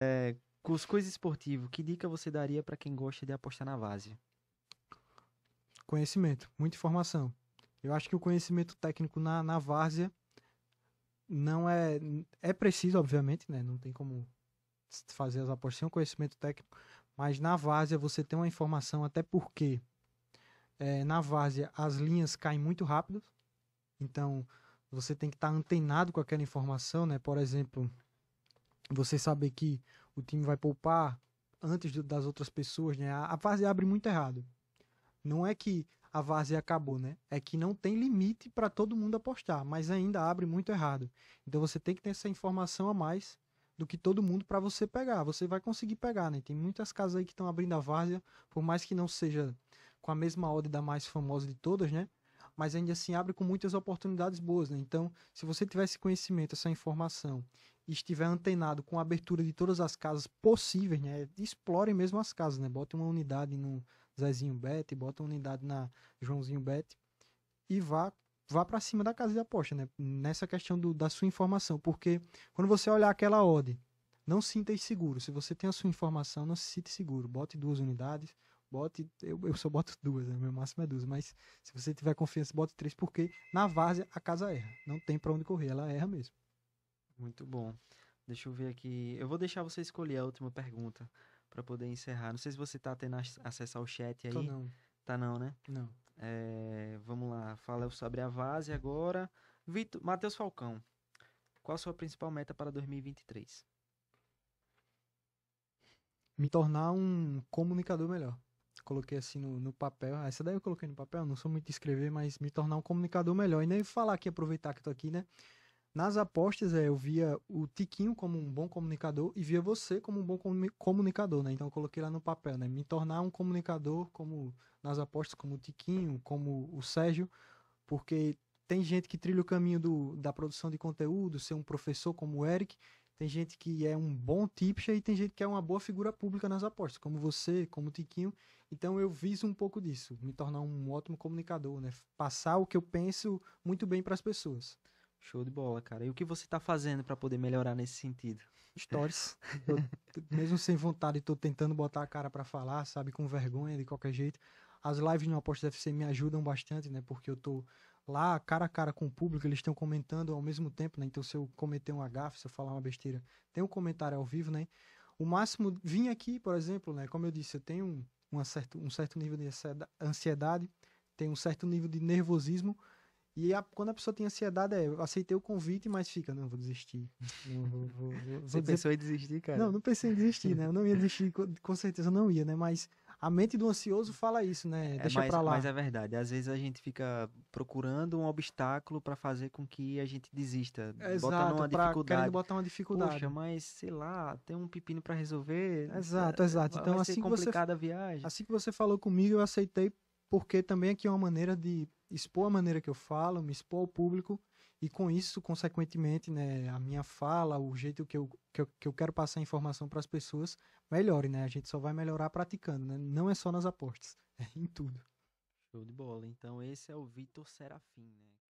É, Cuscuz esportivo, que dica você daria para quem gosta de apostar na várzea? Conhecimento, muita informação. Eu acho que o conhecimento técnico na, na várzea não é. É preciso, obviamente, né? Não tem como fazer as apostas sem um conhecimento técnico. Mas na várzea você tem uma informação, até porque é, na várzea as linhas caem muito rápido. Então você tem que estar tá antenado com aquela informação, né? Por exemplo, você saber que o time vai poupar antes das outras pessoas, né? A, a fase abre muito errado. Não é que a várzea acabou, né? É que não tem limite para todo mundo apostar, mas ainda abre muito errado. Então você tem que ter essa informação a mais do que todo mundo para você pegar. Você vai conseguir pegar, né? Tem muitas casas aí que estão abrindo a várzea, por mais que não seja com a mesma ordem da mais famosa de todas, né? Mas ainda assim abre com muitas oportunidades boas, né? Então, se você tiver esse conhecimento, essa informação e estiver antenado com a abertura de todas as casas possíveis, né? Explore mesmo as casas, né? Bota uma unidade no Zezinho Bet, bota uma unidade na Joãozinho Bet e vá vá para cima da casa de aposta, né? Nessa questão do, da sua informação, porque quando você olhar aquela odd, não sinta inseguro. Se você tem a sua informação, não se sinta seguro. Bote duas unidades, bote, eu, eu só boto duas, né? meu máximo é duas, mas se você tiver confiança, bote três, porque na várzea a casa erra, não tem para onde correr, ela erra mesmo. Muito bom. Deixa eu ver aqui. Eu vou deixar você escolher a última pergunta para poder encerrar. Não sei se você tá tendo acesso ao chat aí. Tô não. Tá não, né? Não. É, vamos lá. Fala sobre a Vase agora. Vitor, Matheus Falcão. Qual a sua principal meta para 2023? Me tornar um comunicador melhor. Coloquei assim no, no papel. Ah, essa daí eu coloquei no papel, não sou muito de escrever, mas me tornar um comunicador melhor. E nem falar aqui, aproveitar que estou tô aqui, né? Nas apostas, é, eu via o Tiquinho como um bom comunicador e via você como um bom comunicador, né? Então eu coloquei lá no papel, né? Me tornar um comunicador como nas apostas, como o Tiquinho, como o Sérgio, porque tem gente que trilha o caminho do, da produção de conteúdo, ser um professor como o Eric, tem gente que é um bom tipster e tem gente que é uma boa figura pública nas apostas, como você, como o Tiquinho. Então eu viso um pouco disso, me tornar um ótimo comunicador, né? Passar o que eu penso muito bem para as pessoas. Show de bola, cara. E o que você tá fazendo para poder melhorar nesse sentido? Stories. Eu, mesmo sem vontade, tô tentando botar a cara para falar, sabe, com vergonha de qualquer jeito. As lives no Aposta FC me ajudam bastante, né? Porque eu tô lá cara a cara com o público, eles estão comentando ao mesmo tempo, né? Então se eu cometer um gafe, se eu falar uma besteira, tem um comentário ao vivo, né? O máximo vim aqui, por exemplo, né? Como eu disse, eu tenho um, certo, um certo nível de ansiedade, tenho um certo nível de nervosismo, e a, quando a pessoa tem ansiedade, é, eu aceitei o convite, mas fica, não, vou desistir. Não, vou, vou, vou, Você pensou em desistir, cara? Não, não pensei em desistir, né? Eu não ia desistir, com, com certeza não ia, né? Mas a mente do ansioso fala isso, né? É, Deixa mas, pra lá. Mas é verdade. Às vezes a gente fica procurando um obstáculo para fazer com que a gente desista. Exato, bota pra, Querendo botar uma dificuldade. Poxa, mas sei lá, tem um pepino para resolver. Exato, exato. Então, assim complicada você, a viagem. Assim que você falou comigo, eu aceitei porque também aqui é uma maneira de expor a maneira que eu falo, me expor ao público e com isso, consequentemente, né, a minha fala, o jeito que eu, que eu, que eu quero passar a informação para as pessoas melhore, né? A gente só vai melhorar praticando, né? Não é só nas apostas, é em tudo. Show de bola. Então esse é o Vitor Serafim, né?